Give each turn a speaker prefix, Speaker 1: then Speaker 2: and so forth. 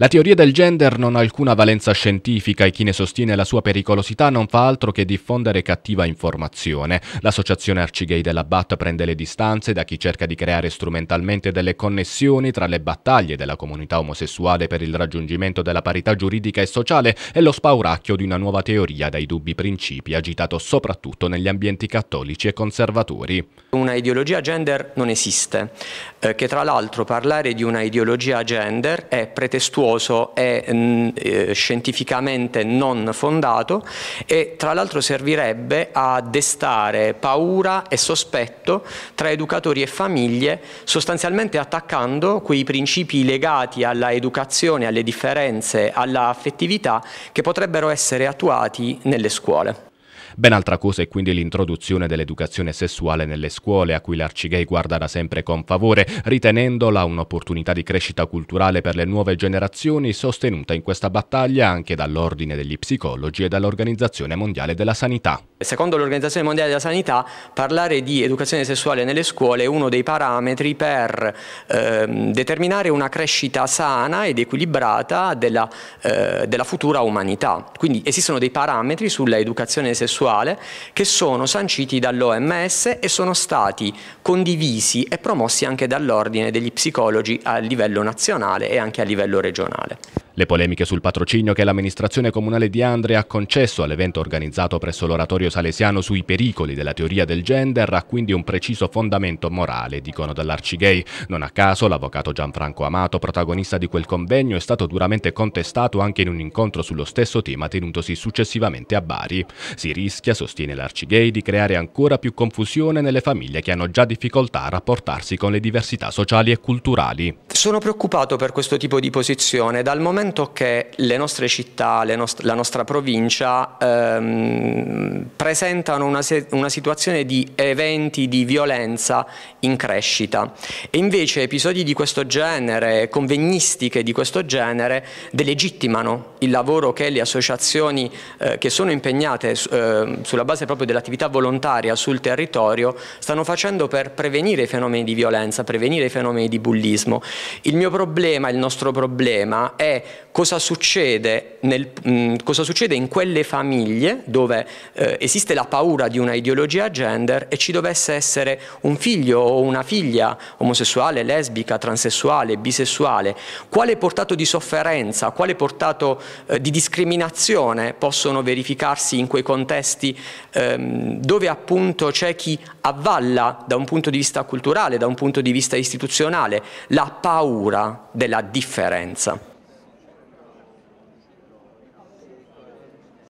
Speaker 1: La teoria del gender non ha alcuna valenza scientifica e chi ne sostiene la sua pericolosità non fa altro che diffondere cattiva informazione. L'associazione Arcigay della BAT prende le distanze da chi cerca di creare strumentalmente delle connessioni tra le battaglie della comunità omosessuale per il raggiungimento della parità giuridica e sociale e lo spauracchio di una nuova teoria dai dubbi principi agitato soprattutto negli ambienti cattolici e conservatori.
Speaker 2: Una ideologia gender non esiste, eh, che tra l'altro parlare di una ideologia gender è pretestuoso pericoloso, è mh, mm, eh, scientificamente non fondato e tra l'altro servirebbe a destare paura e sospetto tra educatori e famiglie, sostanzialmente attaccando quei principi legati alla educazione, alle differenze, alla affettività che potrebbero essere attuati nelle scuole.
Speaker 1: Ben altra cosa è quindi l'introduzione dell'educazione sessuale nelle scuole, a cui l'Arcigay guarda da sempre con favore, ritenendola un'opportunità di crescita culturale per le nuove generazioni, sostenuta in questa battaglia anche dall'Ordine degli Psicologi e dall'Organizzazione Mondiale della Sanità.
Speaker 2: Secondo l'Organizzazione Mondiale della Sanità, parlare di educazione sessuale nelle scuole è uno dei parametri per eh, determinare una crescita sana ed equilibrata della, eh, della, futura umanità. Quindi esistono dei parametri sulla educazione sessuale che sono sanciti dall'OMS e sono stati condivisi e promossi anche dall'Ordine degli psicologi a livello nazionale e anche a livello regionale.
Speaker 1: Le polemiche sul patrocinio che l'amministrazione comunale di Andre ha concesso all'evento organizzato presso l'oratorio salesiano sui pericoli della teoria del gender ha quindi un preciso fondamento morale, dicono dall'Arcigay. Non a caso l'avvocato Gianfranco Amato, protagonista di quel convegno, è stato duramente contestato anche in un incontro sullo stesso tema tenutosi successivamente a Bari. Si rischia, sostiene l'Arcigay, di creare ancora più confusione nelle famiglie che hanno già difficoltà a rapportarsi con le diversità sociali e culturali.
Speaker 2: Sono preoccupato per questo tipo di posizione, dal momento conto che le nostre città, le nost la nostra provincia ehm, presentano una, una, situazione di eventi di violenza in crescita e invece episodi di questo genere, convegnistiche di questo genere, delegittimano il lavoro che le associazioni eh, che sono impegnate eh, sulla base proprio dell'attività volontaria sul territorio stanno facendo per prevenire i fenomeni di violenza, prevenire i fenomeni di bullismo. Il mio problema, il nostro problema è cosa succede, nel, mh, mm, cosa succede in quelle famiglie dove eh, esiste la paura di una ideologia gender e ci dovesse essere un figlio o una figlia omosessuale, lesbica, transessuale, bisessuale, quale portato di sofferenza, quale portato eh, di discriminazione possono verificarsi in quei contesti ehm, dove appunto c'è chi avvalla da un punto di vista culturale, da un punto di vista istituzionale, la paura della differenza.